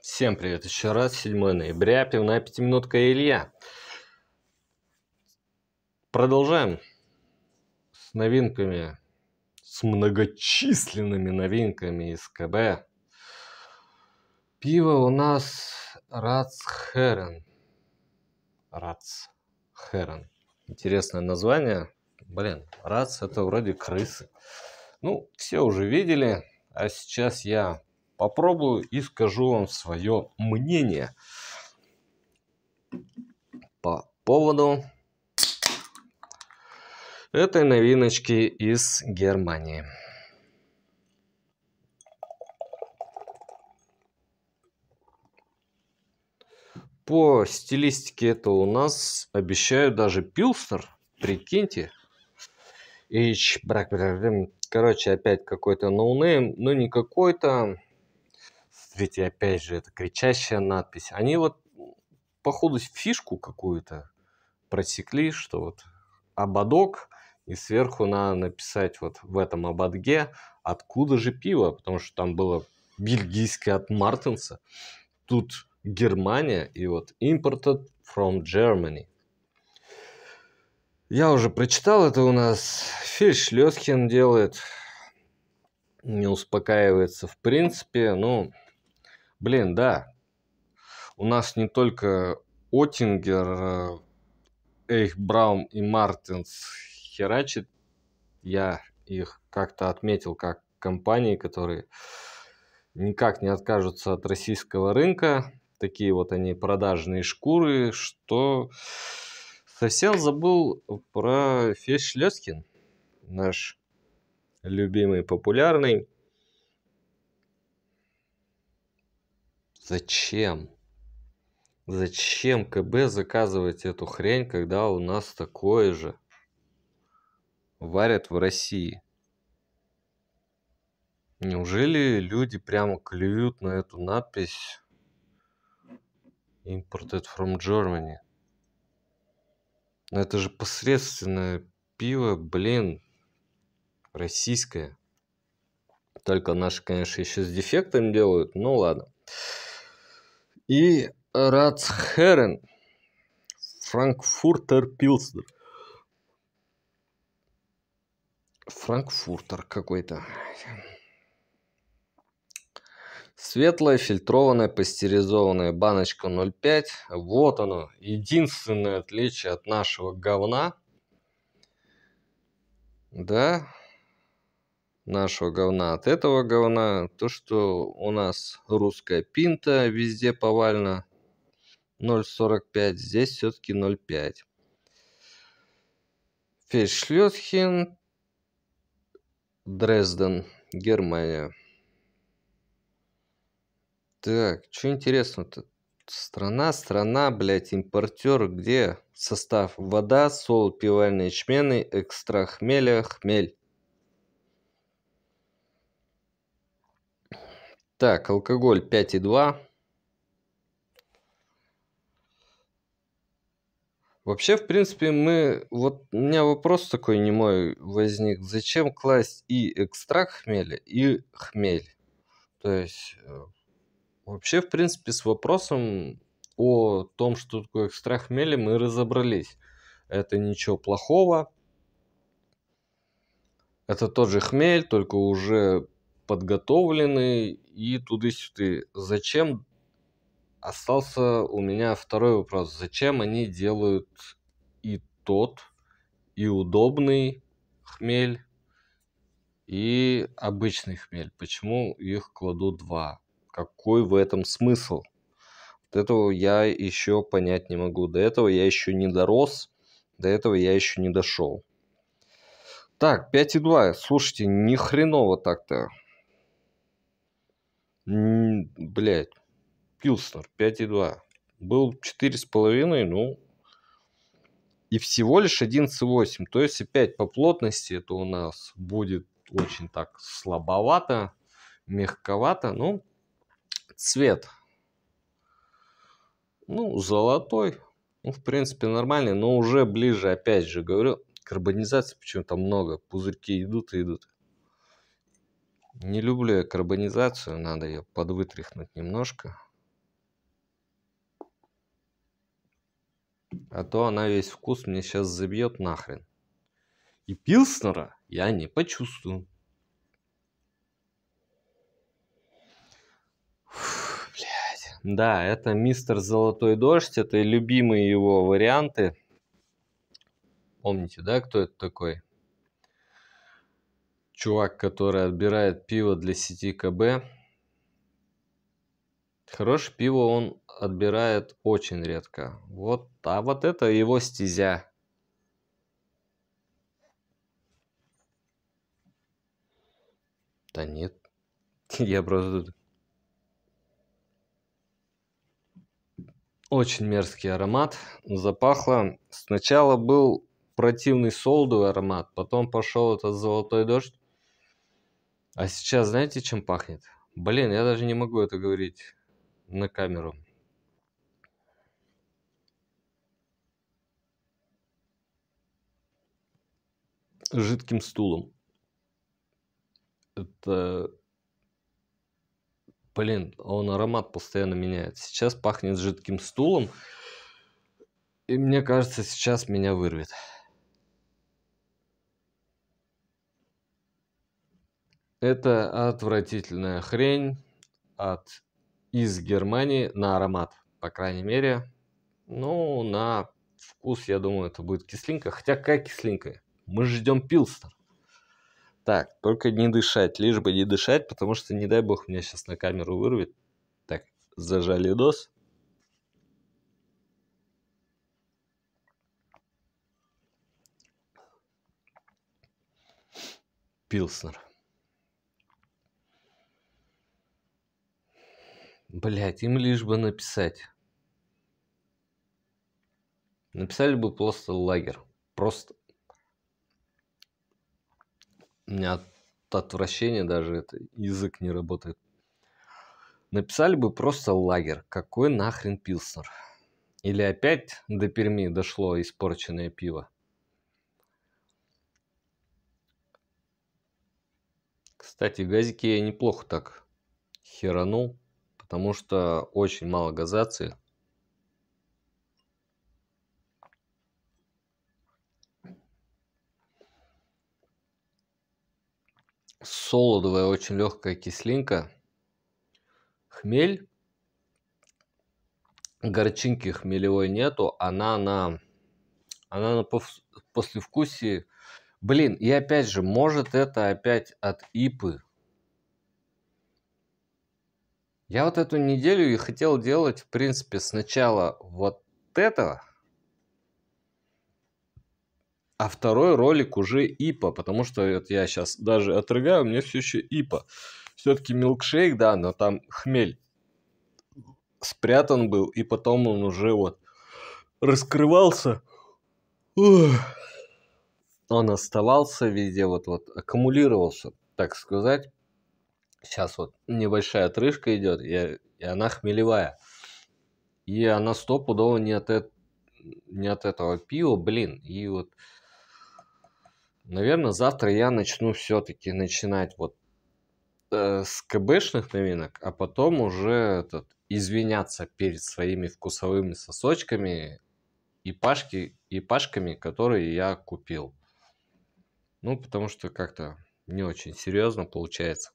Всем привет еще раз, 7 ноября, пивная пятиминутка Илья. Продолжаем с новинками, с многочисленными новинками из КБ. Пиво у нас Рацхерен. Рацхерен. Интересное название. Блин, Рац это вроде крысы. Ну, все уже видели, а сейчас я попробую и скажу вам свое мнение по поводу этой новиночки из Германии. По стилистике это у нас обещаю даже пилстер. Прикиньте. Ич, брак, короче, опять какой-то ноунейм. но не какой-то, смотрите, опять же, это кричащая надпись. Они вот, походу, фишку какую-то просекли, что вот ободок, и сверху надо написать вот в этом ободке, откуда же пиво, потому что там было бельгийское от Мартинса, тут Германия, и вот imported from Germany. Я уже прочитал, это у нас Фильш Лёскин делает, не успокаивается в принципе, ну, Блин, да. У нас не только Оттингер, э, Эйх, Браум и Мартинс херачит. Я их как-то отметил как компании, которые никак не откажутся от российского рынка. Такие вот они продажные шкуры, что совсем забыл про Феш наш любимый, популярный. Зачем? Зачем КБ заказывать эту хрень, когда у нас такое же? Варят в России. Неужели люди прямо клюют на эту надпись Imported from Germany? Но это же посредственное пиво, блин, российское. Только наши, конечно, еще с дефектом делают, ну ладно и Рацхерен, Франкфуртер Пилснер. Франкфуртер какой-то. Светлая, фильтрованная, пастеризованная баночка 0,5. Вот оно, единственное отличие от нашего говна. Да, нашего говна от этого говна, то, что у нас русская пинта везде повально 0,45, здесь все-таки 0,5. Фельдшлетхен, Дрезден, Германия. Так, что интересно-то? Страна, страна, блядь, импортер, где состав? Вода, сол, пивальные чмены, экстра хмеля, хмель. Так, алкоголь 5,2. Вообще, в принципе, мы... Вот у меня вопрос такой не мой возник. Зачем класть и экстракт хмеля, и хмель? То есть, э, вообще, в принципе, с вопросом о том, что такое экстракт хмеля, мы разобрались. Это ничего плохого. Это тот же хмель, только уже подготовлены и туды-сюды. Зачем остался у меня второй вопрос. Зачем они делают и тот, и удобный хмель, и обычный хмель? Почему их кладу два? Какой в этом смысл? Вот этого я еще понять не могу. До этого я еще не дорос, до этого я еще не дошел. Так, 5,2. Слушайте, ни хреново так-то. Блять, Пилснер 5,2. Был 4,5, ну, и всего лишь 11,8. То есть опять по плотности это у нас будет очень так слабовато, мягковато. Ну, цвет, ну, золотой. Ну, в принципе, нормальный, но уже ближе, опять же, говорю, карбонизации почему-то много. Пузырьки идут и идут. Не люблю я карбонизацию, надо ее подвытряхнуть немножко. А то она весь вкус мне сейчас забьет нахрен. И пилснера я не почувствую. Фу, Да, это мистер Золотой Дождь, это любимые его варианты. Помните, да, кто это такой? чувак, который отбирает пиво для сети КБ. Хорошее пиво он отбирает очень редко. Вот, а вот это его стезя. Да нет, я просто... Очень мерзкий аромат, запахло. Сначала был противный солдовый аромат, потом пошел этот золотой дождь. А сейчас знаете, чем пахнет? Блин, я даже не могу это говорить на камеру. Жидким стулом. Это... Блин, он аромат постоянно меняет. Сейчас пахнет жидким стулом. И мне кажется, сейчас меня вырвет. Это отвратительная хрень от из Германии на аромат, по крайней мере. Ну, на вкус, я думаю, это будет кислинка. Хотя какая кислинка? Мы ждем пилстер. Так, только не дышать, лишь бы не дышать, потому что, не дай бог, меня сейчас на камеру вырвет. Так, зажали дос. Пилснер. Блять, им лишь бы написать. Написали бы просто лагерь. Просто. У меня от отвращения даже это язык не работает. Написали бы просто лагерь. Какой нахрен пилснер? Или опять до Перми дошло испорченное пиво? Кстати, газики я неплохо так херанул потому что очень мало газации. Солодовая, очень легкая кислинка. Хмель. Горчинки хмелевой нету. Она на, она на послевкусии. Блин, и опять же, может это опять от ипы. Я вот эту неделю и хотел делать, в принципе, сначала вот этого, а второй ролик уже ИПа, потому что вот я сейчас даже отрыгаю, мне все еще ИПа. Все-таки милкшейк, да, но там хмель спрятан был, и потом он уже вот раскрывался. Ух. Он оставался везде, вот-вот аккумулировался, так сказать сейчас вот небольшая отрыжка идет, и, и она хмелевая. И она стопудово не от, э... не от этого пива, блин. И вот, наверное, завтра я начну все-таки начинать вот э, с КБшных новинок, а потом уже этот, извиняться перед своими вкусовыми сосочками и, пашки, и пашками, которые я купил. Ну, потому что как-то не очень серьезно получается.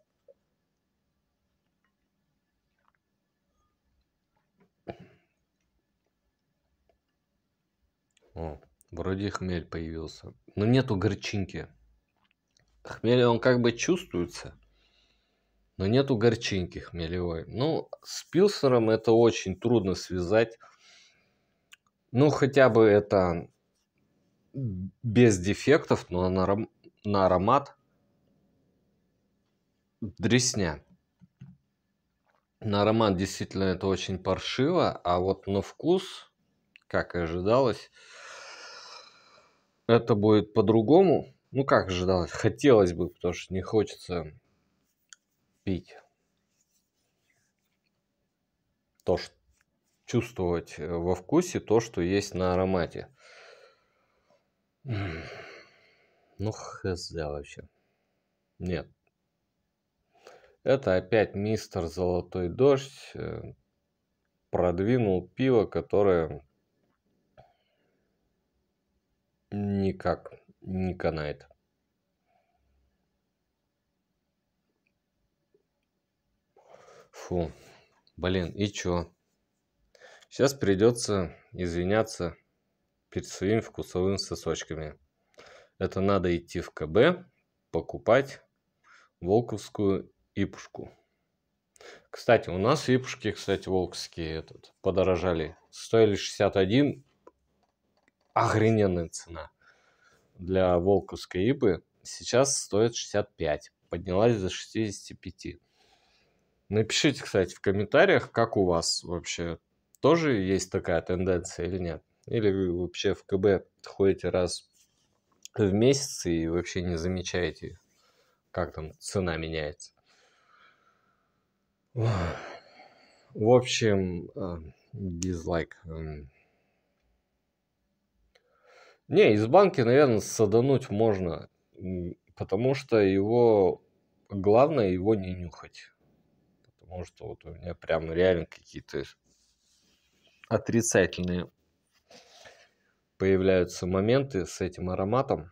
О, вроде хмель появился. Но нету горчинки. Хмель, он как бы чувствуется, но нету горчинки хмелевой. Ну, с пилснером это очень трудно связать. Ну, хотя бы это без дефектов, но на, на аромат дресня. На аромат действительно это очень паршиво, а вот на вкус, как и ожидалось, это будет по-другому. Ну, как ожидалось, хотелось бы, потому что не хочется пить. То, что чувствовать э, во вкусе то, что есть на аромате. Ну, хз вообще. Нет, это опять мистер Золотой Дождь э, продвинул пиво, которое никак не канает. Фу, блин, и чё? Сейчас придется извиняться перед своими вкусовыми сосочками. Это надо идти в КБ, покупать волковскую ипушку. Кстати, у нас ипушки, кстати, волкские этот, подорожали. Стоили 61. Охрененная цена. Для волковской ипы сейчас стоит 65. Поднялась до 65. Напишите, кстати, в комментариях, как у вас вообще тоже есть такая тенденция или нет. Или вы вообще в КБ ходите раз в месяц и вообще не замечаете, как там цена меняется. В общем, э, дизлайк. Эм. Не, из банки, наверное, садануть можно, потому что его главное его не нюхать. Потому что вот у меня прям реально какие-то отрицательные появляются моменты с этим ароматом.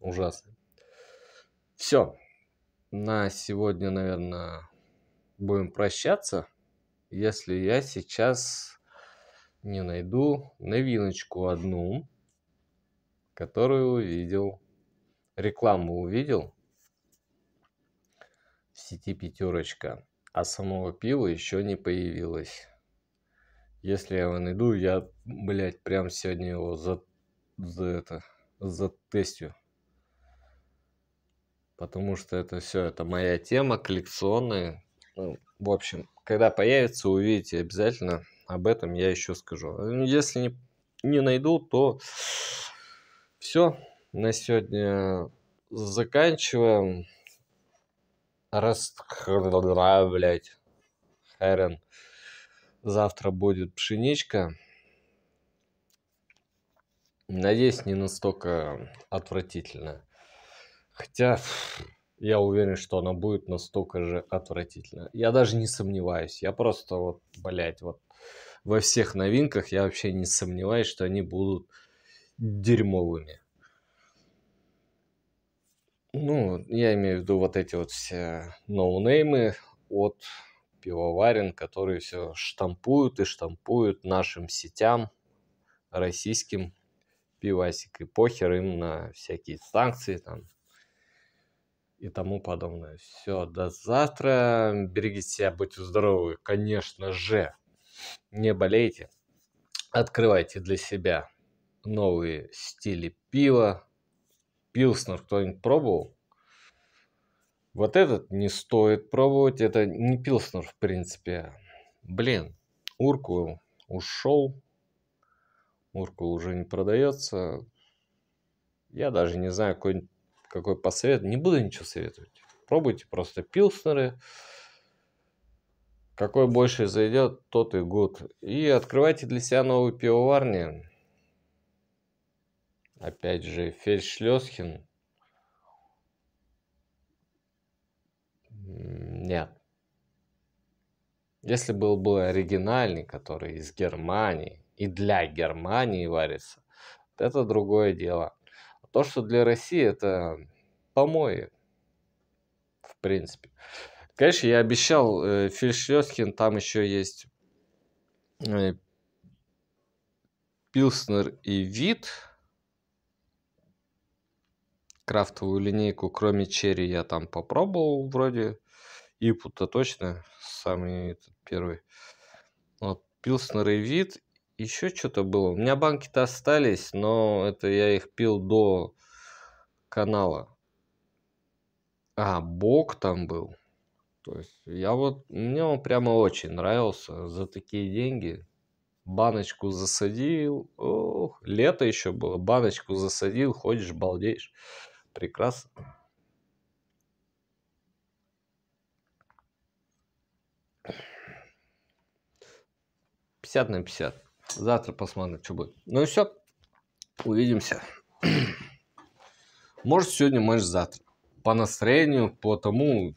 Ужасно. Все. На сегодня, наверное, будем прощаться, если я сейчас не найду новиночку одну, которую увидел, рекламу увидел в сети «Пятерочка», а самого пива еще не появилось. Если я его найду, я, блядь, прям сегодня его за, за это, за тестю. Потому что это все, это моя тема коллекционная, ну, в общем, когда появится, увидите обязательно. Об этом я еще скажу. Ну, если не, не найду, то все. На сегодня заканчиваем. Раз... блять. Завтра будет пшеничка. Надеюсь, не настолько отвратительно. Хотя я уверен, что она будет настолько же отвратительна. Я даже не сомневаюсь. Я просто вот, блядь, вот во всех новинках я вообще не сомневаюсь, что они будут дерьмовыми. Ну, я имею в виду вот эти вот все ноунеймы от пивоварен, которые все штампуют и штампуют нашим сетям, российским пивасик, и похер им на всякие санкции там и тому подобное. Все, до завтра. Берегите себя, будьте здоровы, конечно же. Не болейте. Открывайте для себя новые стили пива. Пилснер кто-нибудь пробовал? Вот этот не стоит пробовать. Это не пилснер, в принципе. Блин, Урку ушел. Урку уже не продается. Я даже не знаю, какой-нибудь какой посовет, не буду ничего советовать. Пробуйте просто пилснеры, какой больше зайдет, тот и год. И открывайте для себя новые пивоварни. Опять же, Фельдшлёсхин. Нет. Если был бы оригинальный, который из Германии и для Германии варится, это другое дело то, что для России это помои, в принципе. Конечно, я обещал э, Фельшлёскин, там еще есть э, Пилснер и Вид. Крафтовую линейку, кроме черри, я там попробовал вроде. Ипута точно, самый этот, первый. Вот, Пилснер и Вид еще что-то было. У меня банки-то остались, но это я их пил до канала. А, бог там был. То есть я вот, мне он прямо очень нравился за такие деньги. Баночку засадил. Ох, лето еще было. Баночку засадил, ходишь, балдеешь. Прекрасно. Пятьдесят на пятьдесят. Завтра посмотрим, что будет. Ну и все. Увидимся. Может, сегодня, может, завтра. По настроению, по тому,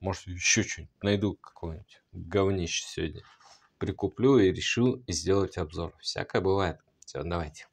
может, еще что-нибудь найду какое-нибудь говнище сегодня. Прикуплю и решу сделать обзор. Всякое бывает. Все, давайте.